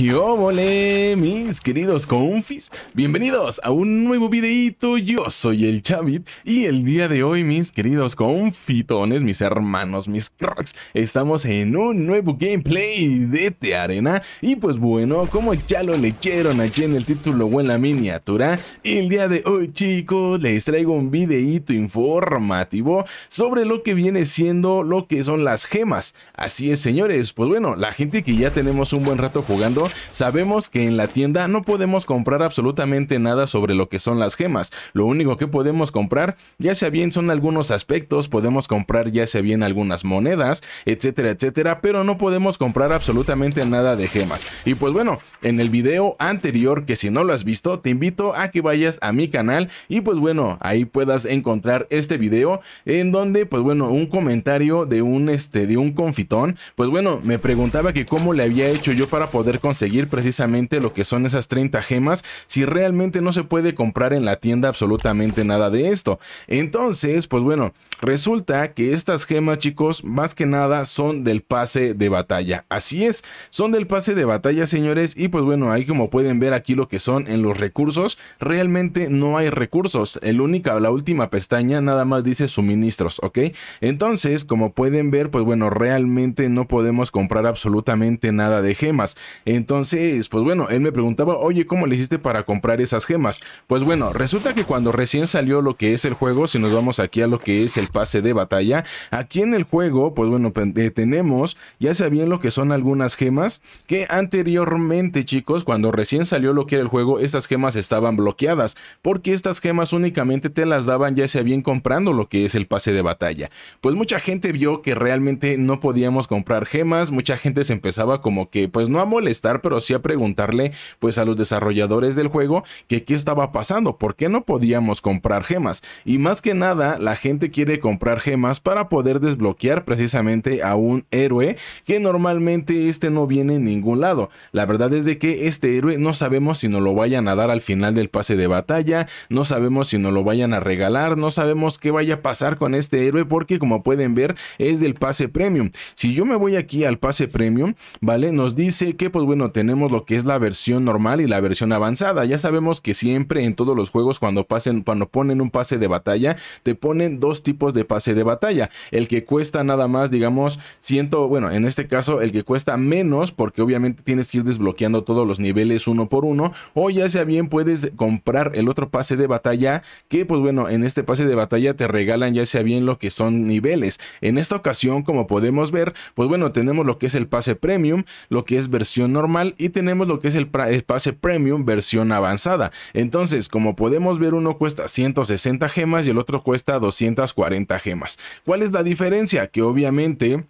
Yo obole, mis queridos confis? Bienvenidos a un nuevo videito, yo soy el Chavit y el día de hoy, mis queridos confitones, mis hermanos, mis crocs, estamos en un nuevo gameplay de Te Arena y pues bueno, como ya lo leyeron allí en el título o en la miniatura, el día de hoy, chicos, les traigo un videito informativo sobre lo que viene siendo lo que son las gemas. Así es, señores, pues bueno, la gente que ya tenemos un buen rato jugando, sabemos que en la tienda no podemos comprar absolutamente nada sobre lo que son las gemas. Lo único que podemos comprar, ya sea bien son algunos aspectos, podemos comprar ya sea bien algunas monedas, etcétera, etcétera, pero no podemos comprar absolutamente nada de gemas. Y pues bueno, en el video anterior, que si no lo has visto, te invito a que vayas a mi canal y pues bueno, ahí puedas encontrar este video en donde pues bueno, un comentario de un este de un confitón, pues bueno, me preguntaba que cómo le había hecho yo para poder conseguir seguir precisamente lo que son esas 30 gemas si realmente no se puede comprar en la tienda absolutamente nada de esto. Entonces, pues bueno, resulta que estas gemas, chicos, más que nada son del pase de batalla. Así es, son del pase de batalla, señores, y pues bueno, ahí como pueden ver aquí lo que son en los recursos, realmente no hay recursos. El única, la última pestaña nada más dice suministros, ¿ok? Entonces, como pueden ver, pues bueno, realmente no podemos comprar absolutamente nada de gemas. Entonces, pues bueno, él me preguntaba, oye, ¿cómo le hiciste para comprar esas gemas? Pues bueno, resulta que cuando recién salió lo que es el juego, si nos vamos aquí a lo que es el pase de batalla, aquí en el juego, pues bueno, eh, tenemos, ya sabían lo que son algunas gemas, que anteriormente, chicos, cuando recién salió lo que era el juego, estas gemas estaban bloqueadas, porque estas gemas únicamente te las daban ya se comprando lo que es el pase de batalla. Pues mucha gente vio que realmente no podíamos comprar gemas, mucha gente se empezaba como que, pues no a molestar, pero sí a preguntarle pues a los desarrolladores del juego que qué estaba pasando, por qué no podíamos comprar gemas. Y más que nada, la gente quiere comprar gemas para poder desbloquear precisamente a un héroe que normalmente este no viene en ningún lado. La verdad es de que este héroe no sabemos si nos lo vayan a dar al final del pase de batalla, no sabemos si nos lo vayan a regalar, no sabemos qué vaya a pasar con este héroe porque como pueden ver es del pase premium. Si yo me voy aquí al pase premium, ¿vale? Nos dice que pues bueno, tenemos lo que es la versión normal y la versión avanzada. Ya sabemos que siempre en todos los juegos cuando pasen, cuando ponen un pase de batalla, te ponen dos tipos de pase de batalla. El que cuesta nada más, digamos, ciento, bueno, en este caso el que cuesta menos, porque obviamente tienes que ir desbloqueando todos los niveles uno por uno, o ya sea bien puedes comprar el otro pase de batalla, que pues bueno, en este pase de batalla te regalan ya sea bien lo que son niveles. En esta ocasión, como podemos ver, pues bueno, tenemos lo que es el pase premium, lo que es versión normal, y tenemos lo que es el, el, pase premium versión avanzada. Entonces, como podemos ver, uno cuesta 160 gemas y el otro cuesta 240 gemas. ¿Cuál es la diferencia? Que obviamente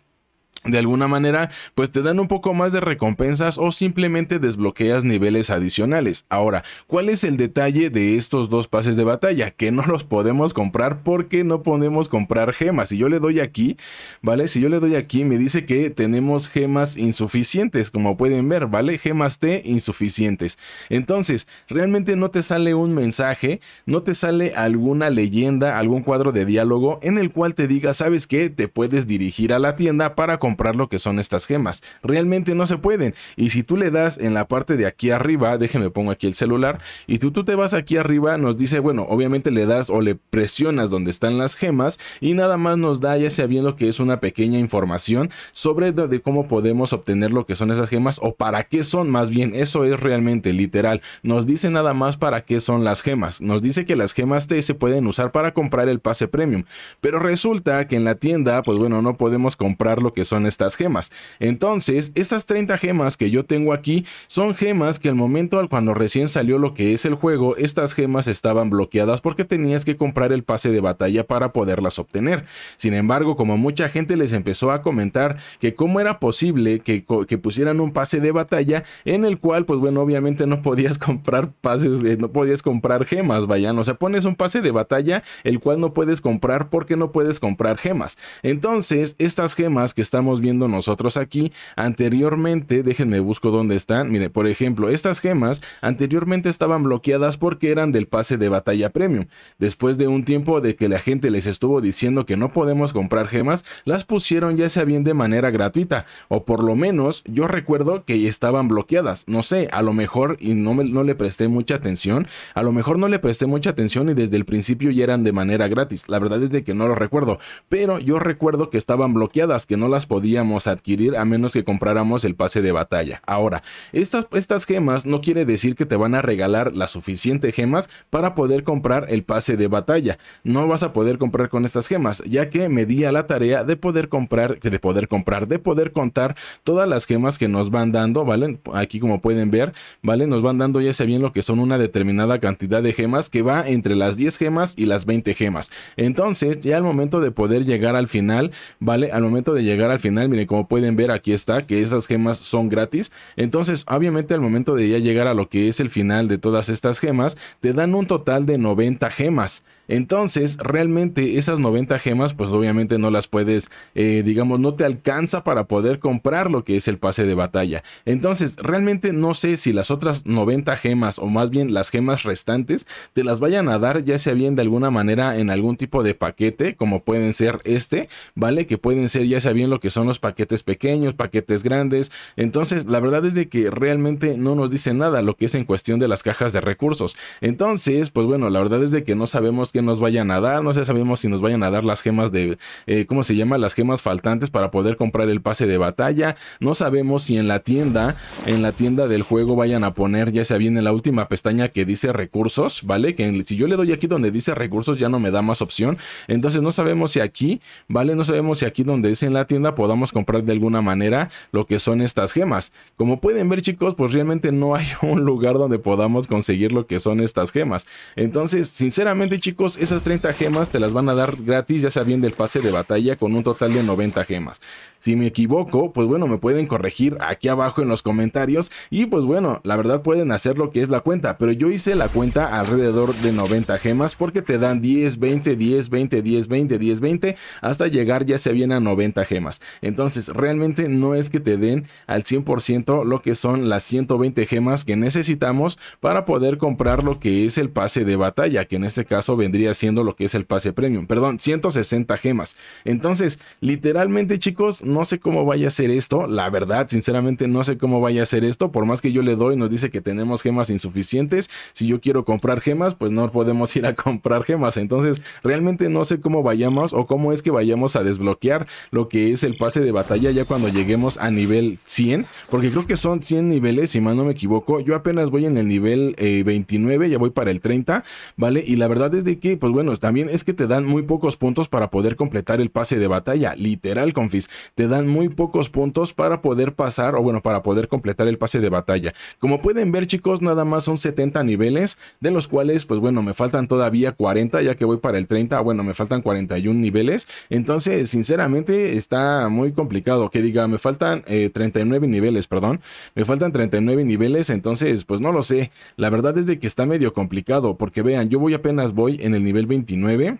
de alguna manera, pues te dan un poco más de recompensas o simplemente desbloqueas niveles adicionales. Ahora, ¿cuál es el detalle de estos dos pases de batalla? Que no los podemos comprar porque no podemos comprar gemas. Si yo le doy aquí, ¿vale? Si yo le doy aquí, me dice que tenemos gemas insuficientes, como pueden ver, ¿vale? Gemas T insuficientes. Entonces, realmente no te sale un mensaje, no te sale alguna leyenda, algún cuadro de diálogo en el cual te diga, ¿sabes qué? Te puedes dirigir a la tienda para comprar comprar lo que son estas gemas. Realmente no se pueden. Y si tú le das en la parte de aquí arriba, déjeme pongo aquí el celular, y tú, tú te vas aquí arriba, nos dice, bueno, obviamente le das o le presionas donde están las gemas y nada más nos da ya sabiendo lo que es una pequeña información sobre de, cómo podemos obtener lo que son esas gemas o para qué son más bien. Eso es realmente literal. Nos dice nada más para qué son las gemas. Nos dice que las gemas T se pueden usar para comprar el pase premium. Pero resulta que en la tienda, pues bueno, no podemos comprar lo que son estas gemas. Entonces, estas 30 gemas que yo tengo aquí son gemas que al momento al cuando recién salió lo que es el juego, estas gemas estaban bloqueadas porque tenías que comprar el pase de batalla para poderlas obtener. Sin embargo, como mucha gente les empezó a comentar que cómo era posible que, pusieran un pase de batalla en el cual, pues bueno, obviamente no podías comprar pases, eh, no podías comprar gemas, vaya o sea, pones un pase de batalla el cual no puedes comprar porque no puedes comprar gemas. Entonces, estas gemas que estamos viendo nosotros aquí. Anteriormente, déjenme busco dónde están. Mire, por ejemplo, estas gemas anteriormente estaban bloqueadas porque eran del pase de batalla premium. Después de un tiempo de que la gente les estuvo diciendo que no podemos comprar gemas, las pusieron ya sea bien de manera gratuita, o por lo menos yo recuerdo que estaban bloqueadas. No sé, a lo mejor y no, me, no le presté mucha atención, a lo mejor no le presté mucha atención y desde el principio ya eran de manera gratis. La verdad es de que no lo recuerdo, pero yo recuerdo que estaban bloqueadas, que no las podía podíamos adquirir a menos que compráramos el pase de batalla. Ahora, estas, estas gemas no quiere decir que te van a regalar las suficientes gemas para poder comprar el pase de batalla. No vas a poder comprar con estas gemas, ya que me di a la tarea de poder comprar, de poder comprar, de poder contar todas las gemas que nos van dando, ¿vale? Aquí como pueden ver, ¿vale? Nos van dando ya se bien lo que son una determinada cantidad de gemas que va entre las 10 gemas y las 20 gemas. Entonces, ya al momento de poder llegar al final, ¿vale? Al momento de llegar al final miren, como pueden ver, aquí está, que esas gemas son gratis. Entonces, obviamente al momento de ya llegar a lo que es el final de todas estas gemas, te dan un total de 90 gemas. Entonces, realmente esas 90 gemas, pues obviamente no las puedes, eh, digamos, no te alcanza para poder comprar lo que es el pase de batalla. Entonces, realmente no sé si las otras 90 gemas, o más bien las gemas restantes, te las vayan a dar ya sea bien de alguna manera en algún tipo de paquete, como pueden ser este, ¿vale? Que pueden ser ya sea bien lo que son los paquetes pequeños, paquetes grandes. Entonces, la verdad es de que realmente no nos dice nada lo que es en cuestión de las cajas de recursos. Entonces, pues bueno, la verdad es de que no sabemos qué nos vayan a dar. No sé, sabemos si nos vayan a dar las gemas de, eh, ¿cómo se llama? Las gemas faltantes para poder comprar el pase de batalla. No sabemos si en la tienda, en la tienda del juego vayan a poner, ya sea bien en la última pestaña que dice recursos, ¿vale? Que si yo le doy aquí donde dice recursos ya no me da más opción. Entonces no sabemos si aquí, ¿vale? No sabemos si aquí donde es en la tienda podamos comprar de alguna manera lo que son estas gemas. Como pueden ver chicos, pues realmente no hay un lugar donde podamos conseguir lo que son estas gemas. Entonces, sinceramente chicos, esas 30 gemas te las van a dar gratis ya sabiendo del pase de batalla con un total de 90 gemas. Si me equivoco, pues bueno, me pueden corregir aquí abajo en los comentarios y pues bueno, la verdad pueden hacer lo que es la cuenta, pero yo hice la cuenta alrededor de 90 gemas porque te dan 10, 20, 10, 20, 10, 20, 10, 20 hasta llegar ya se bien a 90 gemas. Entonces, realmente no es que te den al 100% lo que son las 120 gemas que necesitamos para poder comprar lo que es el pase de batalla, que en este caso vendría vendría siendo lo que es el pase premium. Perdón, 160 gemas. Entonces, literalmente chicos, no sé cómo vaya a ser esto. La verdad, sinceramente no sé cómo vaya a ser esto. Por más que yo le doy, nos dice que tenemos gemas insuficientes. Si yo quiero comprar gemas, pues no podemos ir a comprar gemas. Entonces, realmente no sé cómo vayamos o cómo es que vayamos a desbloquear lo que es el pase de batalla ya cuando lleguemos a nivel 100. Porque creo que son 100 niveles, si mal no me equivoco. Yo apenas voy en el nivel 29, eh, ya voy para el 30, ¿vale? Y la verdad es de que, pues bueno, también es que te dan muy pocos puntos para poder completar el pase de batalla, literal, confis. Te dan muy pocos puntos para poder pasar, o bueno, para poder completar el pase de batalla. Como pueden ver, chicos, nada más son 70 niveles, de los cuales, pues bueno, me faltan todavía 40, ya que voy para el 30, bueno, me faltan 41 niveles. Entonces, sinceramente, está muy complicado que diga, me faltan 39 eh, niveles, perdón, me faltan 39 niveles, entonces, pues no lo sé. La verdad es de que está medio complicado, porque vean, yo voy apenas voy en en el nivel 29.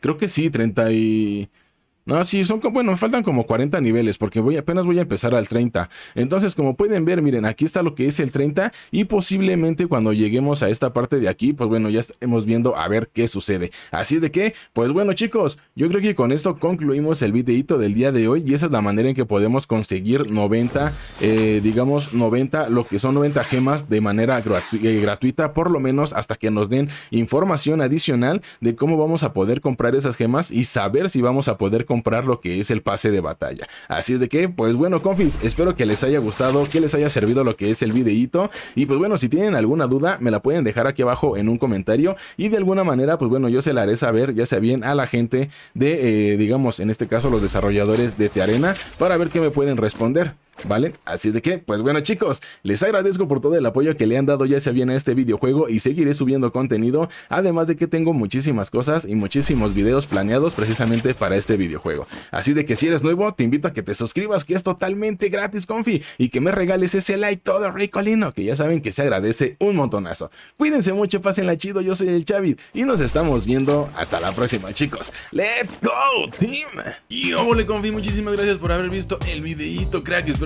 Creo que sí, 30 y... No, sí, son como, bueno, me faltan como 40 niveles porque voy, apenas voy a empezar al 30. Entonces, como pueden ver, miren, aquí está lo que es el 30 y posiblemente cuando lleguemos a esta parte de aquí, pues bueno, ya estaremos viendo a ver qué sucede. Así es de que, pues bueno chicos, yo creo que con esto concluimos el videito del día de hoy y esa es la manera en que podemos conseguir 90, eh, digamos 90, lo que son 90 gemas de manera eh, gratuita, por lo menos hasta que nos den información adicional de cómo vamos a poder comprar esas gemas y saber si vamos a poder comprar comprar lo que es el pase de batalla. Así es de que, pues bueno, confis, espero que les haya gustado, que les haya servido lo que es el videíto. Y pues bueno, si tienen alguna duda, me la pueden dejar aquí abajo en un comentario. Y de alguna manera, pues bueno, yo se la haré saber, ya sea bien a la gente de, eh, digamos, en este caso los desarrolladores de Tearena, para ver qué me pueden responder. ¿Vale? Así de que, pues bueno chicos, les agradezco por todo el apoyo que le han dado ya sea bien a este videojuego y seguiré subiendo contenido, además de que tengo muchísimas cosas y muchísimos videos planeados precisamente para este videojuego. Así de que si eres nuevo, te invito a que te suscribas, que es totalmente gratis, confi, y que me regales ese like todo rico lindo que ya saben que se agradece un montonazo. Cuídense mucho, la chido, yo soy el Chavit y nos estamos viendo hasta la próxima chicos. ¡Let's go, team! Y le confi, muchísimas gracias por haber visto el videito crack, espero